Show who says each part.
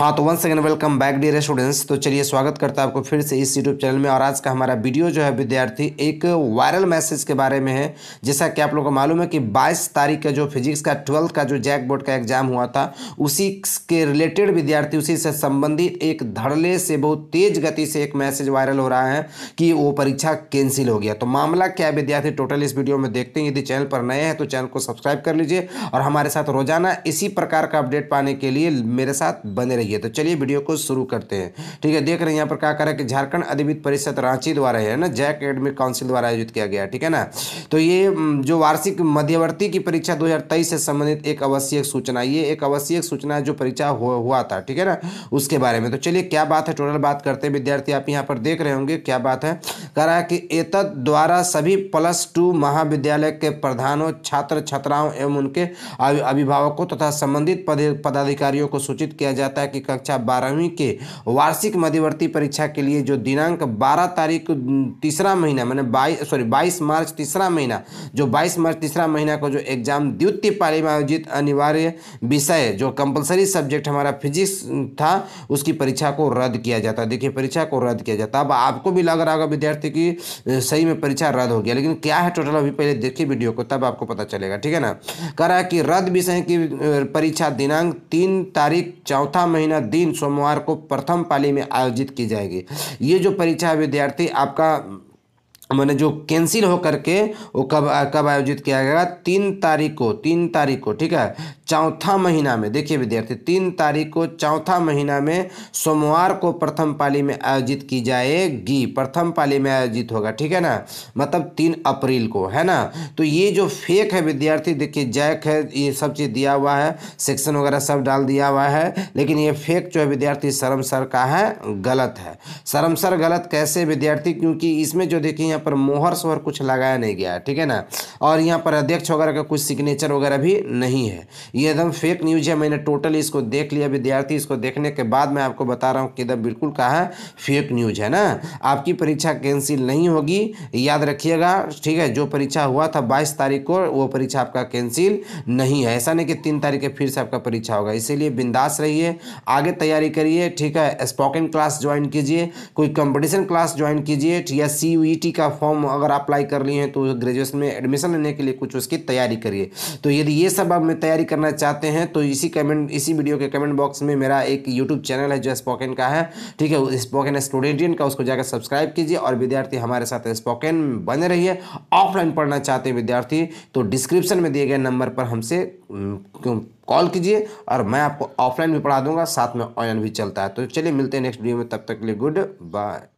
Speaker 1: हाँ तो one second welcome back dear students तो चलिए स्वागत करता है आपको फिर से इस यूट्यूब चैनल में और आज का हमारा वीडियो जो है विद्यार्थी एक वायरल मैसेज के बारे में है जैसा कि आप लोगों को मालूम है कि 22 तारीख का जो फिजिक्स का ट्वेल्थ का जो जैक बोर्ड का एग्जाम हुआ था उसी के रिलेटेड विद्यार्थी उसी से संबंधित एक धड़ले से बहुत तेज गति से एक मैसेज वायरल हो रहा है कि वो परीक्षा कैंसिल हो गया तो मामला क्या है विद्यार्थी टोटल इस वीडियो में देखते हैं यदि चैनल पर नए हैं तो चैनल को सब्सक्राइब कर लीजिए और हमारे साथ रोजाना इसी प्रकार का अपडेट पाने के लिए मेरे साथ बने चाहिए तो चलिए वीडियो को शुरू करते हैं ठीक है देख रहे हैं यहाँ पर क्या करें कि झारखंड अधिवित परिषद रांची द्वारा है ना जैक एकेडमिक काउंसिल द्वारा आयोजित किया गया ठीक है ना तो ये जो वार्षिक मध्यवर्ती की परीक्षा दो से संबंधित एक आवश्यक सूचना ये एक आवश्यक सूचना जो परीक्षा हुआ था ठीक है ना उसके बारे में तो चलिए क्या बात है टोटल बात करते हैं विद्यार्थी आप यहाँ पर देख रहे होंगे क्या बात है कह रहा है कि एतद द्वारा सभी प्लस टू महाविद्यालय के प्रधानों छात्र छात्राओं एवं उनके अभिभावकों तथा संबंधित पदाधिकारियों को सूचित किया जाता है कि की कक्षा बारहवीं के वार्षिक मध्यवर्ती परीक्षा के लिए जो दिनांक बारह तारीख तीसरा महीना मैंने बाईस सॉरी बाईस मार्च तीसरा महीना जो बाईस मार्च तीसरा महीना को जो एग्जाम द्वितीय पाली में आयोजित अनिवार्य विषय जो कंपलसरी सब्जेक्ट हमारा फिजिक्स था उसकी परीक्षा को रद्द किया जाता देखिए परीक्षा को रद्द किया जाता अब आपको भी लग रहा होगा विद्यार्थी की सही में परीक्षा रद्द हो गया लेकिन क्या है टोटल अभी पहले देखिए वीडियो को तब आपको पता चलेगा ठीक है ना कह रहा है कि रद्द विषय की परीक्षा दिनांक तीन तारीख चौथा महीना दिन सोमवार को प्रथम पाली में आयोजित की जाएगी ये जो परीक्षा विद्यार्थी आपका मैंने जो कैंसिल हो करके वो कब कब आयोजित किया गया तीन तारीख को तीन तारीख को ठीक है चौथा महीना में देखिए विद्यार्थी तीन तारीख को चौथा महीना में सोमवार को प्रथम पाली में आयोजित की जाएगी प्रथम पाली में आयोजित होगा ठीक है ना मतलब तीन अप्रैल को है ना तो ये जो फेक है विद्यार्थी देखिए जैक है ये सब चीज़ दिया हुआ है सेक्शन वगैरह सब डाल दिया हुआ है लेकिन ये फेक जो है विद्यार्थी शर्मसर का है गलत है शर्मसर गलत कैसे विद्यार्थी क्योंकि इसमें जो देखिए यहाँ पर मोहर सोहर कुछ लगाया नहीं गया ठीक है ना और यहाँ पर अध्यक्ष वगैरह का कुछ सिग्नेचर वगैरह भी नहीं है ये एकदम फेक न्यूज है मैंने टोटल इसको देख लिया विद्यार्थी इसको देखने के बाद मैं आपको बता रहा हूँ कि एकदम बिल्कुल कहा है फेक न्यूज है ना आपकी परीक्षा कैंसिल नहीं होगी याद रखिएगा ठीक है जो परीक्षा हुआ था बाईस तारीख को वो परीक्षा आपका कैंसिल नहीं है ऐसा नहीं कि तीन तारीख के फिर से आपका परीक्षा होगा इसीलिए बिंदास रहिए आगे तैयारी करिए ठीक है स्पोकन क्लास ज्वाइन कीजिए कोई कंपटीशन क्लास ज्वाइन कीजिए या सी e का फॉर्म अगर अप्लाई कर लिए हैं तो ग्रेजुएशन में एडमिशन लेने के लिए कुछ उसकी तैयारी करिए तो यदि ये सब आप तैयारी करना करना चाहते हैं तो इसी कमेंट इसी वीडियो के कमेंट बॉक्स में मेरा एक यूट्यूब चैनल है जो स्पोकन का है ठीक है स्पोकन स्टूडेंटियन का उसको जाकर सब्सक्राइब कीजिए और विद्यार्थी हमारे साथ स्पोकन बने रहिए ऑफलाइन पढ़ना चाहते हैं विद्यार्थी तो डिस्क्रिप्शन में दिए गए नंबर पर हमसे कॉल कीजिए और मैं आपको ऑफलाइन भी पढ़ा दूंगा साथ में ऑनलाइन भी चलता है तो चलिए मिलते हैं नेक्स्ट वीडियो में तब तक के लिए गुड बाय